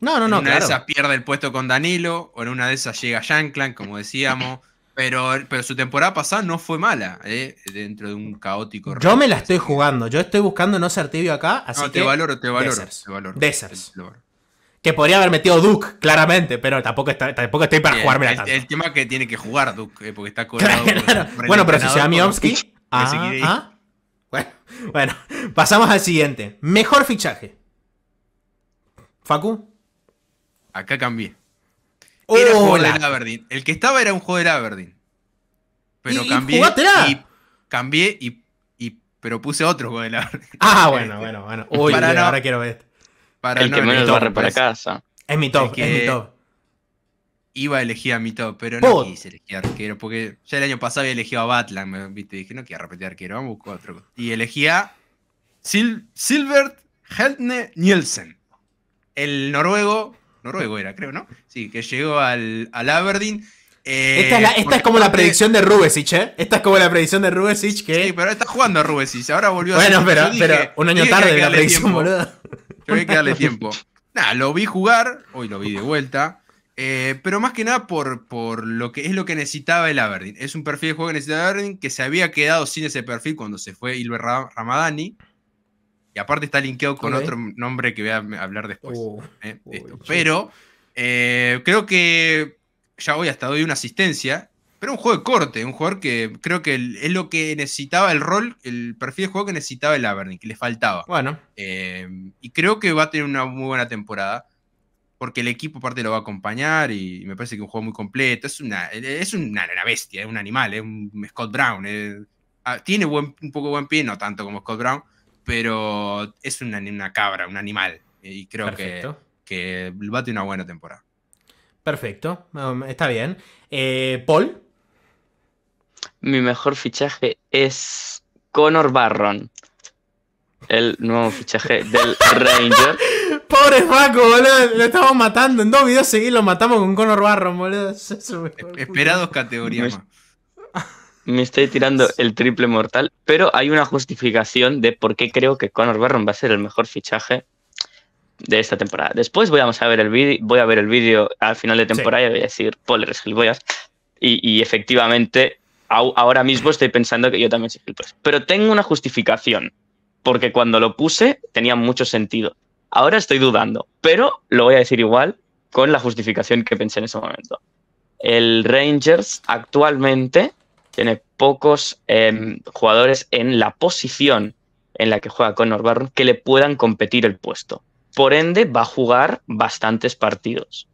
No, no, no. En una de esas pierde el puesto con Danilo, o en una de esas llega Shankland, como decíamos. Pero, pero su temporada pasada no fue mala, ¿eh? dentro de un caótico. Yo me la estoy jugando, yo estoy buscando no ser tibio acá. Así no, te que... valoro, te valoro. Te valoro que podría haber metido Duke, claramente, pero tampoco, tampoco estoy para jugarme la tanto. El tema es que tiene que jugar Duke, eh, porque está colado bueno, pero si se llama Miomsky. Ah, ah, bueno, bueno, pasamos al siguiente. Mejor fichaje. Facu. Acá cambié. Era un juego El que estaba era un juego del Aberdeen. Pero cambié. Y, cambié y, Pero puse otro juego del Aberdeen. Ah, bueno, bueno, bueno. Uy, ahora quiero ver. Para el que para pues, casa. Es mi top, es mi top. Iba a elegir a mi top, pero no quise elegir arquero, porque ya el año pasado había elegido a Batland, ¿viste? Dije, no quiero repetir arquero, vamos a buscar otro. Y elegí a Silbert Heltne Nielsen, el noruego, noruego era, creo, ¿no? Sí, que llegó al, al Aberdeen eh, esta, es, como la predicción de Rubesic, ¿eh? Esta es como la predicción de Rubesic Sí, pero está jugando Rubesic, ahora volvió bueno, a Bueno, pero, un año tarde la predicción, boludo. darle tiempo. Nada, lo vi jugar, hoy lo vi de vuelta. Eh, pero más que nada por, por, lo que es lo que necesitaba el Aberdeen. Es un perfil de juego que necesitaba el Aberdeen, que se había quedado sin ese perfil cuando se fue Ilber Ramadani. Y aparte está linkeado con otro nombre que voy a hablar después. Uh, eh, pero creo que ya hoy hasta doy una asistencia, pero un juego de corte, un jugador que creo que es lo que necesitaba el rol, el perfil de juego que necesitaba el Avernick, que le faltaba. Bueno. Eh, y creo que va a tener una muy buena temporada, porque el equipo aparte lo va a acompañar y me parece que es un juego muy completo. Es una, es una, bestia, es un animal, es un Scott Brown. Ah, tiene un poco buen pie, no tanto como Scott Brown, pero es una, cabra, un animal. Y creo que va a tener una buena temporada. Perfecto, um, está bien. Eh, Paul. Mi mejor fichaje es Connor Barron. El nuevo fichaje del Ranger. Pobre Paco, boludo. Lo estamos matando. En dos videos seguidos lo matamos con Connor Barron, boludo. Espera dos categorías Me estoy tirando el triple mortal, pero hay una justificación de por qué creo que Conor Barron va a ser el mejor fichaje de esta temporada. Después voy a ver el vídeo, voy a ver el al final de temporada y voy a decir Poles gilipollas. Y, y efectivamente, ahora mismo estoy pensando que yo también soy gilipollas. Pero tengo una justificación, porque cuando lo puse tenía mucho sentido. Ahora estoy dudando, pero lo voy a decir igual con la justificación que pensé en ese momento. El Rangers actualmente tiene pocos em, jugadores en la posición en la que juega Connor Barron que le puedan competir el puesto. Por ende, va a jugar bastantes partidos.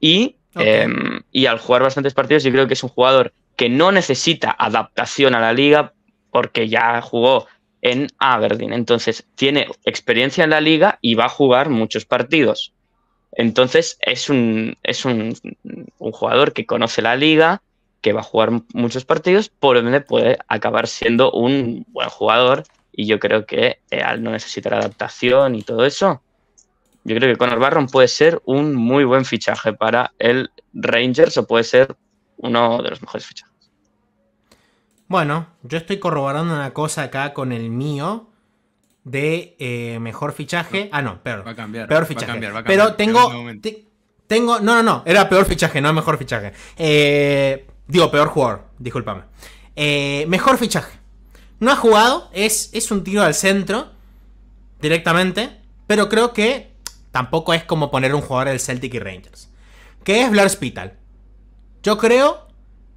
Y, em, y al jugar bastantes partidos, yo creo que es un jugador que no necesita adaptación a la liga porque ya jugó en Aberdeen. Entonces, tiene experiencia en la liga y va a jugar muchos partidos. Entonces, es un, es un, un jugador que conoce la liga, que va a jugar muchos partidos, por ende puede acabar siendo un buen jugador y yo creo que eh, al no necesitar adaptación y todo eso, yo creo que Conor Barron puede ser un muy buen fichaje para el Rangers o puede ser uno de los mejores fichajes. Bueno, yo estoy corroborando una cosa acá con el mío de eh, mejor fichaje. Ah, no, peor. Va a cambiar. Peor fichaje. Pero tengo. tengo. No, no, no. Era peor fichaje, no mejor fichaje. Eh, digo, peor jugador. Discúlpame. mejor fichaje. No ha jugado, es, es un tiro al centro directamente, pero creo que tampoco es como poner un jugador del Celtic y Rangers. Que es Blair Spital. Yo creo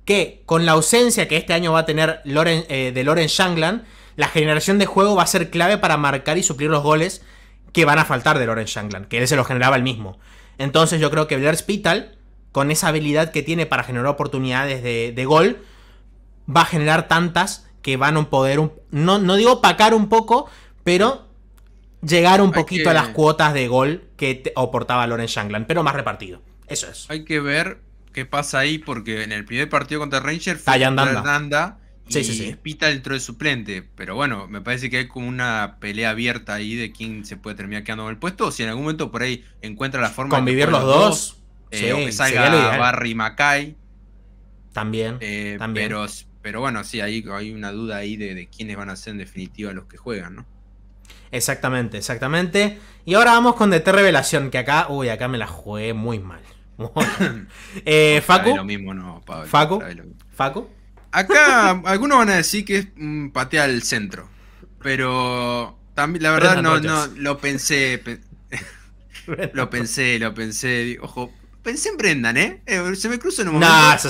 que con la ausencia que este año va a tener eh, de Loren Shangland, la generación de juego va a ser clave para marcar y suplir los goles que van a faltar de Loren Shangland, que él se los generaba el mismo. Entonces yo creo que Blair Spital, con esa habilidad que tiene para generar oportunidades de, de gol, va a generar tantas que van a poder, no, no digo pacar un poco, pero llegar un poquito a las cuotas de gol que aportaba Loren Shangland, pero más repartido. Eso es. Hay que ver qué pasa ahí, porque en el primer partido contra Rangers Fernanda Hernanda y sí, sí, Pita dentro de suplente. Pero bueno, me parece que hay como una pelea abierta ahí de quién se puede terminar quedando en el puesto. O si en algún momento por ahí encuentra la forma convivir de los, los dos, eh, o que salga Barry Mackay. También, eh, también. Pero pero bueno, sí, hay, hay una duda ahí de, quiénes van a ser en definitiva los que juegan, ¿no? Exactamente, exactamente. Y ahora vamos con DT Revelación, que acá, uy, acá me la jugué muy mal. ¿Faco? Eh, ¿Faco? Lo Acá algunos van a decir que es un al centro. Pero también, la verdad no, no, lo pensé. lo pensé, lo pensé. Ojo, pensé en Brendan, ¿eh? ¿eh? Se me cruzó en un momento.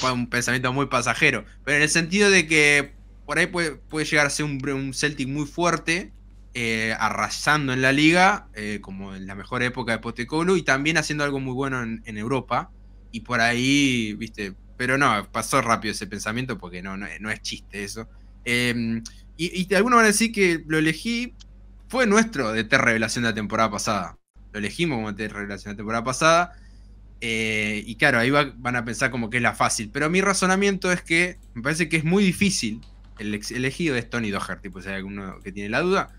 fue, un, pensamiento muy pasajero. Pero en el sentido de que por ahí puede, puede llegar a ser un, Celtic muy fuerte, eh, arrasando en la liga, eh, como en la mejor época de Postecoglou, y también haciendo algo muy bueno en, Europa. Y por ahí, viste. Pero no, pasó rápido ese pensamiento porque no, no, es chiste eso. Em, y, de algunos van a decir que lo elegí. Fue nuestro de revelación de la temporada pasada lo elegimos como te relacionaste por la pasada. Eh, y claro, ahí van a pensar como que es la fácil. Pero mi razonamiento es que me parece que es muy difícil. El elegido de Tony Doherty, pues hay alguno que tiene la duda.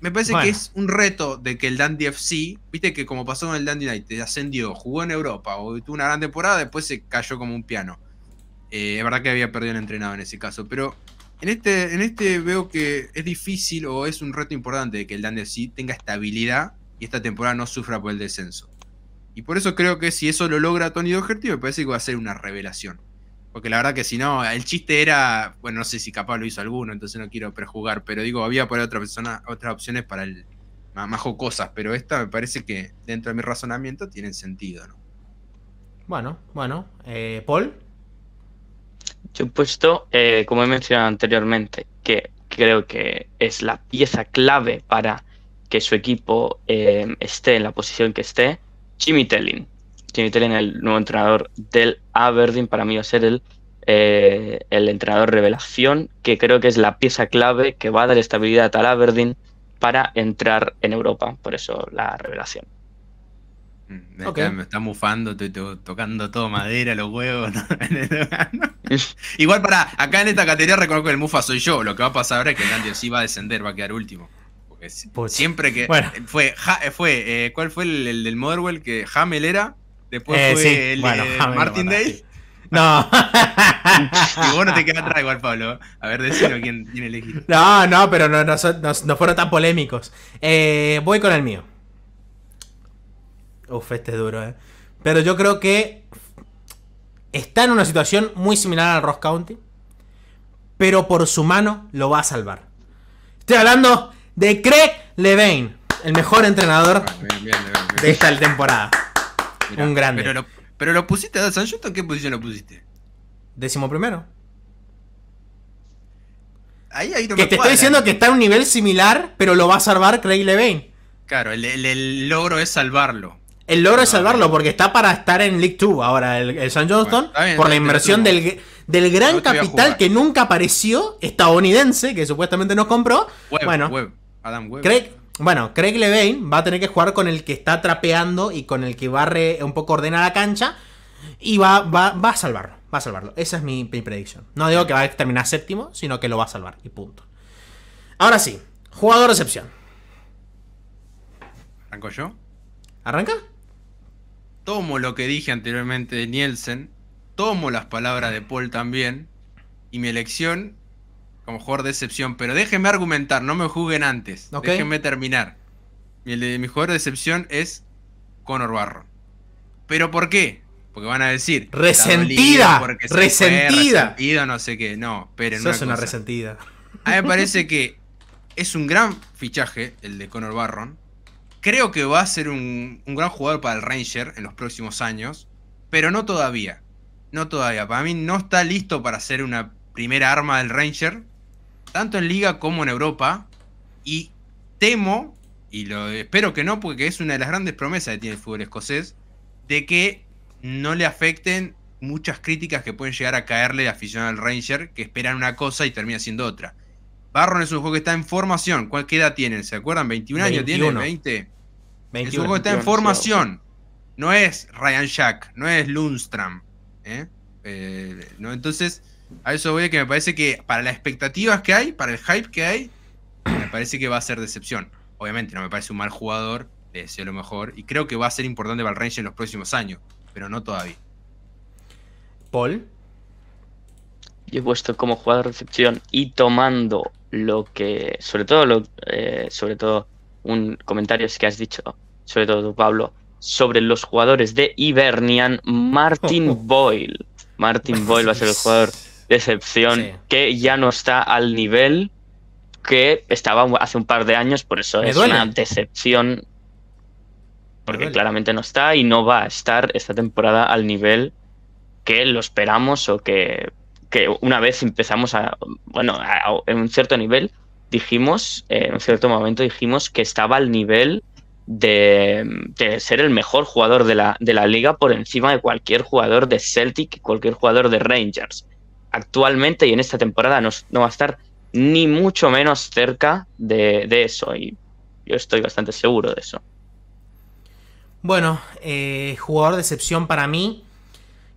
Me parece que es un reto de que el Dandy FC, viste que como pasó con el Dandy Night ascendió, jugó en Europa, o tuvo una gran temporada, después se cayó como un piano. Eh, es verdad que había perdido el entrenado en ese caso, pero en este, en este veo que es difícil o es un reto importante de que el Dandy FC tenga estabilidad y esta temporada no sufra por el descenso. Y por eso creo que si eso lo logra Tony Doherty, me parece que va a ser una revelación. Porque la verdad que si no, el chiste era, bueno, no sé si capaz lo hizo alguno, entonces no quiero prejugar, pero digo, había para otra persona, otras opciones para el más, cosas. jocosas, pero esta me parece que dentro de mi razonamiento tiene sentido, ¿no? Bueno, bueno, eh, Paul. Yo he puesto, eh, como he mencionado anteriormente, que creo que es la pieza clave para que su equipo eh, esté en la posición que esté, Jimmy Telling Jimmy Telling, el nuevo entrenador del Aberdeen, para mí va a ser el, eh, el entrenador revelación, que creo que es la pieza clave que va a dar estabilidad al Aberdeen para entrar en Europa. Por eso la revelación. Mm, me, está, mufando, tocando todo madera, los huevos. Igual para acá en esta categoría reconozco que el mufa soy yo. Lo que va a pasar ahora es que el Andy sí va a descender, va a quedar último. Pues, siempre que. Bueno. Eh, fue, eh, fue eh, ¿cuál fue el, del Motherwell que Hamel era? Después fue el bueno, No. y vos no te quedas atrás igual, Pablo. A ver, decilo quién, el equipo No, no, pero no, no, fueron tan polémicos. voy con el mío. Uf, este es duro, eh. Pero yo creo que está en una situación muy similar al Ross County. Pero por su mano lo va a salvar. Estoy hablando de Craig Levine el mejor entrenador ah, de esta temporada. un grande. Pero lo, pusiste a San Johnston? qué posición lo pusiste? Décimo primero. que te estoy diciendo que está en un nivel similar, pero lo va a salvar Craig Levine Claro, el, logro es salvarlo. El logro es salvarlo porque está para estar en League 2 ahora el, San Johnston por la inversión del, gran capital que nunca apareció, estadounidense, que supuestamente nos compró. bueno, Adam Webb. Craig, bueno, Craig Levine va a tener que jugar con el que está trapeando y con el que barre un poco ordena la cancha. Y va, va, a salvarlo. Va a salvarlo. Esa es mi, predicción. No digo que va a terminar séptimo, sino que lo va a salvar. Y punto. Ahora sí, jugador recepción. ¿Arranco yo? ¿Arranca? Tomo lo que dije anteriormente de Nielsen. Tomo las palabras de Paul también. Y mi elección como jugador de excepción, pero déjenme argumentar, no me juzguen antes. Déjenme terminar. Mi, mi jugador de excepción es Conor Barron. ¿Pero por qué? Porque van a decir. Resentida. resentida. no sé qué. No, pero ...eso es una resentida. A mí me parece que es un gran fichaje el de Conor Barron. Creo que va a ser un, un, gran jugador para el Ranger en los próximos años, pero no todavía. No todavía. Para mí no está listo para ser una primera arma del Ranger, tanto en Liga como en Europa. Y temo, y lo espero que no, porque es una de las grandes promesas que tiene el fútbol escocés, de que no le afecten muchas críticas que pueden llegar a caerle la afición al Ranger, que esperan una cosa y termina siendo otra. Barron es un juego que está en formación. ¿Cuál, ¿Qué edad tienen? ¿Se acuerdan? ¿21, años tiene? ¿20? es un juego que está en formación. No es Ryan Jack, no es Lundstrom. ¿eh? Eh, no, entonces, a eso voy, que me parece que para las expectativas que hay, para el hype que hay, me parece que va a ser decepción. Obviamente, no me parece un mal jugador, le deseo lo mejor, y creo que va a ser importante para el en los próximos años, pero no todavía. Paul. Yo he puesto como jugador Decepción y tomando lo que, sobre todo, lo, eh, sobre todo un comentario que has dicho, sobre todo tú, Pablo, sobre los jugadores de Ibernian, Martin Boyle. Martin Boyle va a ser el jugador decepción que ya no está al nivel que estaba hace un par de años, por eso es una decepción. Porque claramente no está y no va a estar esta temporada al nivel que lo esperamos o que, una vez empezamos a, bueno, en un cierto nivel dijimos, eh, en un cierto momento dijimos que estaba al nivel de, de, ser el mejor jugador de la, de la liga por encima de cualquier jugador de Celtic cualquier jugador de Rangers actualmente y en esta temporada no, va a estar ni mucho menos cerca de, eso. Y yo estoy bastante seguro de eso. Bueno, eh, jugador de excepción para mí.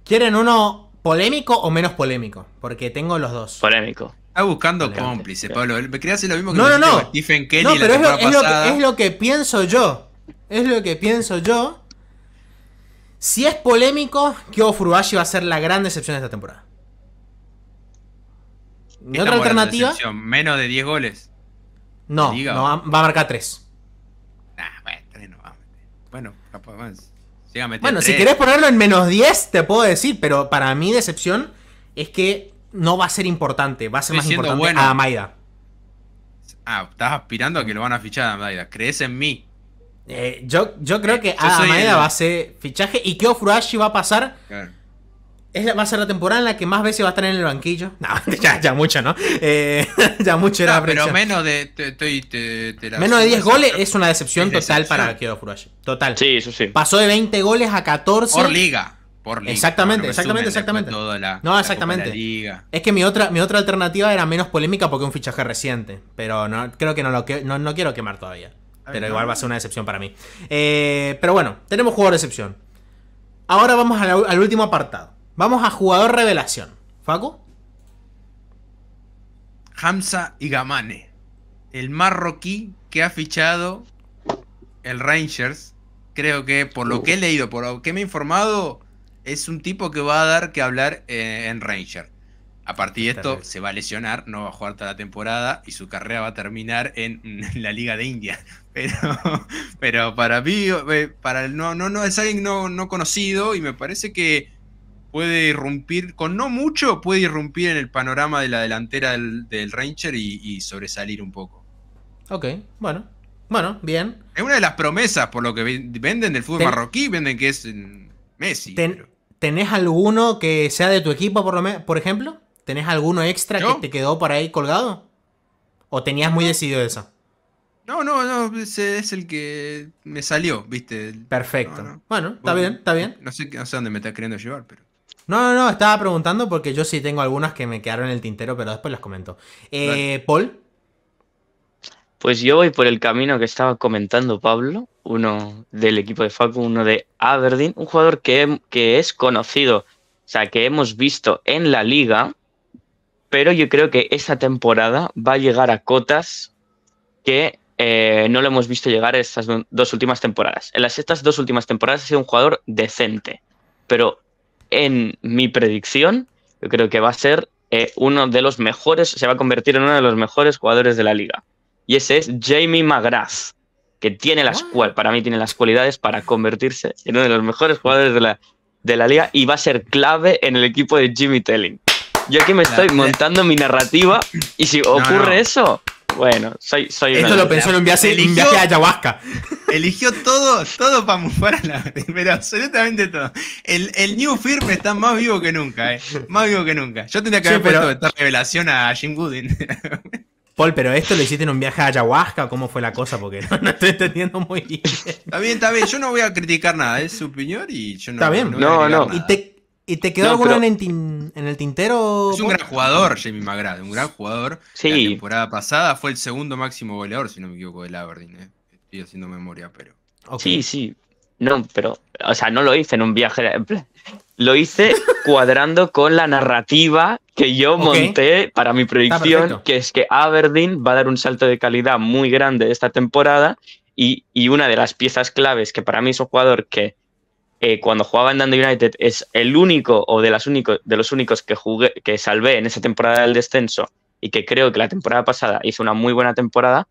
¿Quieren uno polémico o menos polémico? Porque tengo los dos. Polémico. Está buscando cómplice, Pablo. Me quería hacer lo mismo que no, no, no. no, pero es, lo, que, pienso yo. Es lo que pienso yo. Si es polémico, Kyo Furubashi va a ser la gran decepción de esta temporada otra alternativa? ¿Menos de 10 goles? No, va a marcar 3. bueno, no va Bueno, si querés ponerlo en menos 10, te puedo decir, pero para mi decepción es que no va a ser importante, va a ser más importante a Maida. Ah, estás aspirando a que lo van a fichar a Maida. ¿Crees en mí? Eh, yo, yo creo eh, que a Maida va a ser fichaje y que Ofurashi va a pasar es va a ser la temporada en la que más veces va a estar en el banquillo. No, ya, ya mucho, ¿no? Eh, ya mucho era. pero menos de, menos de 10 goles es una decepción total para Kido Total. Sí, eso sí. Pasó de 20 goles a 14. Por liga. Por liga. Exactamente, exactamente, exactamente. no, exactamente. Es que mi otra, mi otra alternativa era menos polémica porque un fichaje reciente. Pero no, creo que no, lo no, quiero quemar todavía. Pero igual va a ser una decepción para mí. Eh, pero bueno, tenemos jugador de excepción. Ahora vamos al último apartado Vamos a jugador revelación. Faco Hamza Igamane, el marroquí que ha fichado el Rangers. Creo que por lo que he uh. leído, por lo que me he informado, es un tipo que va a dar que hablar eh, en Rangers. A partir de esto se va a lesionar, no va a jugar toda la temporada y su carrera va a terminar en, la Liga de India. Pero, pero para mí, eh, para el, no, no, no es alguien no conocido y me parece que puede irrumpir, con no mucho, puede irrumpir en el panorama de la delantera del, Ranger y, sobresalir un poco. Ok, bueno. Bueno, bien. Es una de las promesas por lo que venden del fútbol marroquí, venden que es mm, Messi. ¿Tenés alguno que sea de tu equipo, por, lo por ejemplo? ¿Tenés alguno extra que te quedó por ahí colgado? ¿O tenías muy decidido eso? No, no, no, es el que me salió, viste. Perfecto. Bueno, está bien, está bien. No sé, no sé dónde me estás queriendo llevar, pero. No, no, no, estaba preguntando porque yo sí tengo algunas que me quedaron en el tintero, pero después las comento. Eh, Paul. Pues yo voy por el camino que estaba comentando Pablo, uno del equipo de Facu, uno de Aberdeen, un jugador que, es conocido, o sea, que hemos visto en la liga, pero yo creo que esta temporada va a llegar a cotas que eh, no lo hemos visto llegar en estas dos últimas temporadas. En las estas dos últimas temporadas ha sido un jugador decente, pero en mi predicción, yo creo que va a ser eh, uno de los mejores, se va a convertir en uno de los mejores jugadores de la liga. Y ese es Jamie McGrath, que tiene las ah. cual, para mí tiene las cualidades para convertirse en uno de los mejores jugadores de la, de la liga y va a ser clave en el equipo de Jimmy Telling. Yo aquí me estoy eh. montando mi narrativa y si ocurre eso, bueno, soy, soy Esto lo pensó en un viaje, a ayahuasca. Eligió todo, todo para mufar a la pero absolutamente todo. El, el, New Firm está más vivo que nunca, eh. Más vivo que nunca. Yo tendría que haber puesto esta revelación a Jim Goodin. Paul, pero esto lo hiciste en un viaje a ayahuasca, ¿cómo fue la cosa? Porque no, estoy entendiendo muy bien. Está bien, está bien, yo no voy a criticar nada, es su opinión y yo no. Está bien, no. no. Y te, ¿Y te quedó alguno en, el tintero? Es un gran jugador, Jamie McGrath, un gran jugador. Sí. La temporada pasada fue el segundo máximo goleador, si no me equivoco, del Aberdeen. Eh. Estoy haciendo memoria, pero. Sí, sí. No, pero, o sea, no lo hice en un viaje. Lo hice cuadrando con la narrativa que yo monté para mi predicción, que es que Aberdeen va a dar un salto de calidad muy grande esta temporada y, y, una de las piezas claves que para mí es un jugador que eh, cuando jugaba en Dundee United es el único o de, las únicos de los únicos que, jugué, que salvé en esa temporada del descenso y que creo que la temporada pasada hizo una muy buena temporada,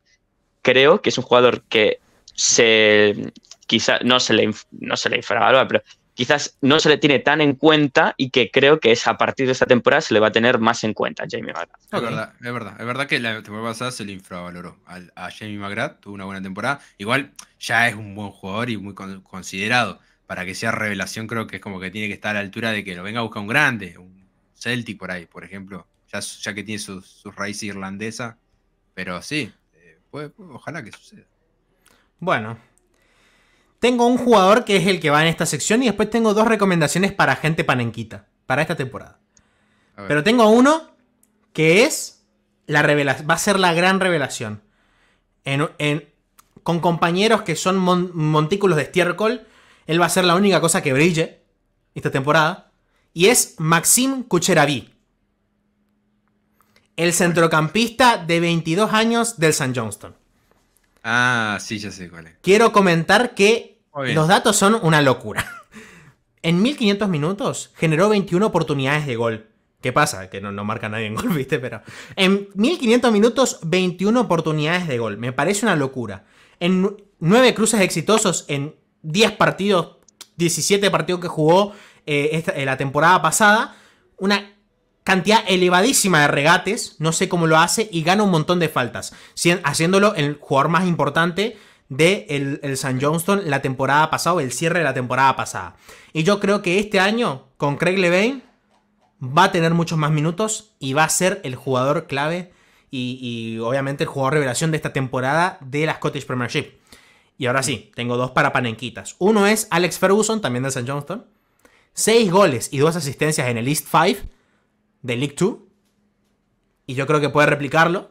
creo que es un jugador que se quizás no se le no se le infravalora, pero quizás no se le tiene tan en cuenta y que creo que es a partir de esta temporada se le va a tener más en cuenta a Jamie McGrath. es verdad, es verdad, es verdad que la temporada pasada se le infravaloró a, Jamie McGrath, tuvo una buena temporada, igual ya es un buen jugador y muy considerado para que sea revelación, creo que es como que tiene que estar a la altura de que lo venga a buscar un grande, un Celtic por ahí, por ejemplo, ya, que tiene sus su raíces irlandesas. Pero sí, eh, ojalá que suceda. Bueno, tengo un jugador que es el que va en esta sección y después tengo dos recomendaciones para gente panenquita, para esta temporada. Pero tengo uno que es la revelación, va a ser la gran revelación. con compañeros que son montículos de estiércol él va a ser la única cosa que brille esta temporada. Y es Maxim Cucherabí. El centrocampista de 22 años del San Johnston. Ah, sí, ya sé cuál es. Quiero comentar que los datos son una locura. En 1500 minutos generó 21 oportunidades de gol. ¿Qué pasa? Que no, no marca nadie en gol, ¿viste? Pero en 1500 minutos, 21 oportunidades de gol. Me parece una locura. En 9 cruces exitosos en 10 partidos, 17 partidos que jugó eh, eh, la temporada pasada, una cantidad elevadísima de regates, no sé cómo lo hace, y gana un montón de faltas, haciéndolo el jugador más importante de el, San Johnston la temporada pasada, el cierre de la temporada pasada. Y yo creo que este año, con Craig Levain, va a tener muchos más minutos y va a ser el jugador clave y, obviamente el jugador revelación de esta temporada de la Scottish Premiership. Y ahora sí, tengo dos para panenquitas. Uno es Alex Ferguson, también de St. Johnston. Seis goles y dos asistencias en el East 5 de League 2. Y yo creo que puede replicarlo.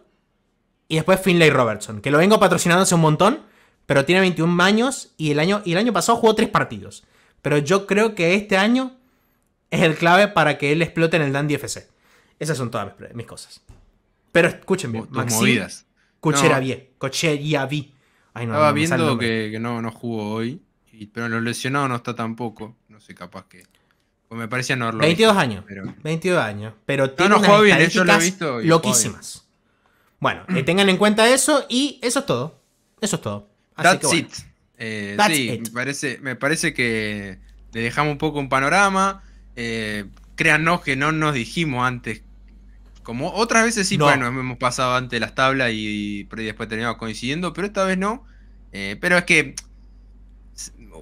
Y después Finlay Robertson, que lo vengo patrocinando hace un montón, pero tiene 21 años y el año, y el año pasado jugó tres partidos. Pero yo creo que este año es el clave para que él explote en el Dandy FC. Esas son todas mis, cosas. Pero escuchen bien, Maxi. Movidas. Cochera bien, cochera bien. Estaba viendo que, que, no, no jugó hoy, pero lo los lesionados no está tampoco. No sé, capaz que. Pues me parecía no 22 años. Pero... 22 años. Pero tiene no, unas bien, loquísimas. Bueno, eh, tengan en cuenta eso y eso es todo. Eso es todo. Así eh, sí, Me, parece, me parece que le dejamos un poco un panorama. Eh, créanos que no nos dijimos antes como otras veces sí, bueno, hemos pasado ante las tablas y, después terminamos coincidiendo, pero esta vez no. Eh, pero es que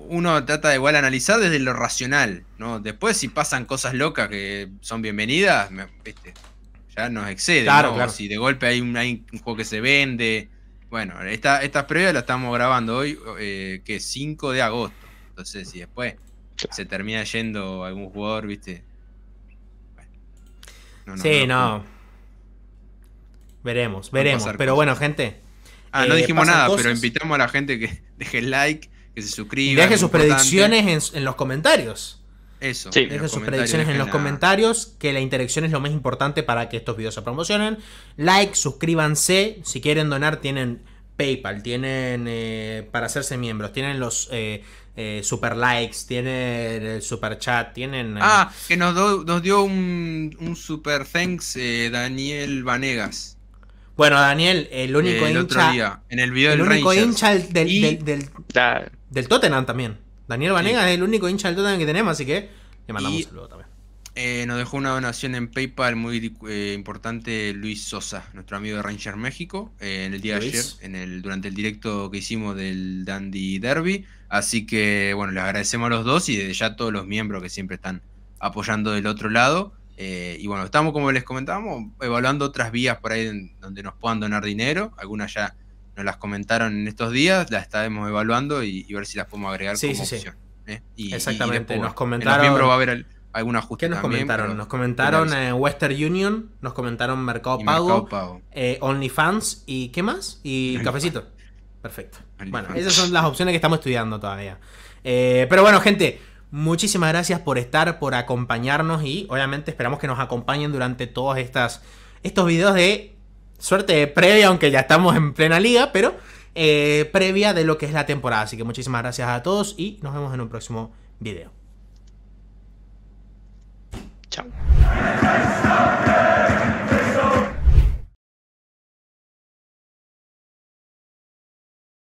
uno trata de igual analizar desde lo racional, ¿no? Después si pasan cosas locas que son bienvenidas, ya nos excede. Claro, Si de golpe hay un, juego que se vende. Bueno, esta previa la estamos grabando hoy, que es 5 de agosto. Entonces, si después se termina yendo algún jugador, ¿viste? Bueno, sí, no Veremos, veremos. Pero bueno, gente. Ah, no eh, dijimos nada, pero invitamos a la gente que deje like, que se suscriba. Deje sus predicciones en, los comentarios. Eso. Deje sus predicciones en los comentarios, que la interacción es lo más importante para que estos videos se promocionen. Like, suscríbanse. Si quieren donar, tienen PayPal, tienen eh, para hacerse miembros, tienen los eh, super likes, tienen el super chat, tienen. Ah, que nos, nos dio un, un super thanks Daniel Vanegas. Bueno, Daniel, el único hincha. en el del único hincha del, Tottenham también. Daniel Vanega es el único hincha del Tottenham que tenemos, así que le mandamos un saludo también. Eh, nos dejó una donación en PayPal muy eh, importante Luis Sosa, nuestro amigo de Ranger México, eh, en el día de ayer, en el, durante el directo que hicimos del Dandy Derby. Así que, bueno, le agradecemos a los dos y desde ya a todos los miembros que siempre están apoyando del otro lado. Eh, y bueno, estamos, como les comentábamos, evaluando otras vías por ahí donde nos puedan donar dinero. Algunas ya nos las comentaron en estos días, las estamos evaluando y, ver si las podemos agregar sí, como sí, Sí. ¿eh? Exactamente, nos comentaron. va a haber algún ajuste. ¿Qué nos comentaron? Nos comentaron eh, Western Union, nos comentaron Mercado Pago, OnlyFans y ¿qué más? Y Cafecito. Perfecto. bueno, esas son las opciones que estamos estudiando todavía. pero bueno, gente. Muchísimas gracias por estar, por acompañarnos y obviamente esperamos que nos acompañen durante todos estas, estos videos de suerte previa, aunque ya estamos en plena liga, pero eh, previa de lo que es la temporada. Así que muchísimas gracias a todos y nos vemos en un próximo video. Chao.